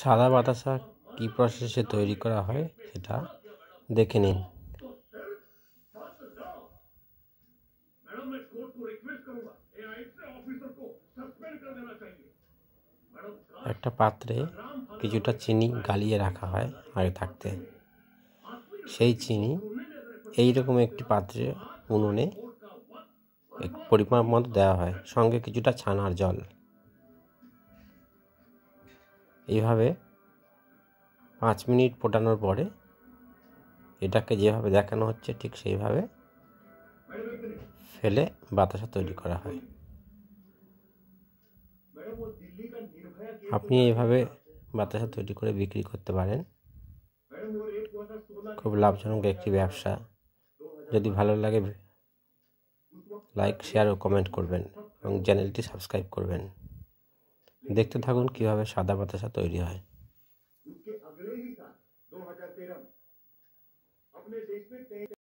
সাদা বাতাসা কী প্রসেসে তৈরি করা হয় সেটা দেখে নিন একটা পাত্রে কিছুটা চিনি গালিয়ে রাখা হয় আগে থাকতে সেই চিনি এই রকম একটি পাত্রে উনুনে পরিমাপ মতো দেওয়া হয় সঙ্গে কিছুটা ছানার জল এইভাবে পাঁচ মিনিট ফোটানোর পরে এটাকে যেভাবে দেখানো হচ্ছে ঠিক সেইভাবে ফেলে বাতাসা তৈরি করা হয় আপনি এইভাবে বাতাসা তৈরি করে বিক্রি করতে পারেন খুব লাভজনক একটি ব্যবসা যদি ভালো লাগে লাইক শেয়ার ও কমেন্ট করবেন এবং চ্যানেলটি সাবস্ক্রাইব করবেন দেখতে থাকুন কীভাবে সাদা বাতাসা তৈরি হয়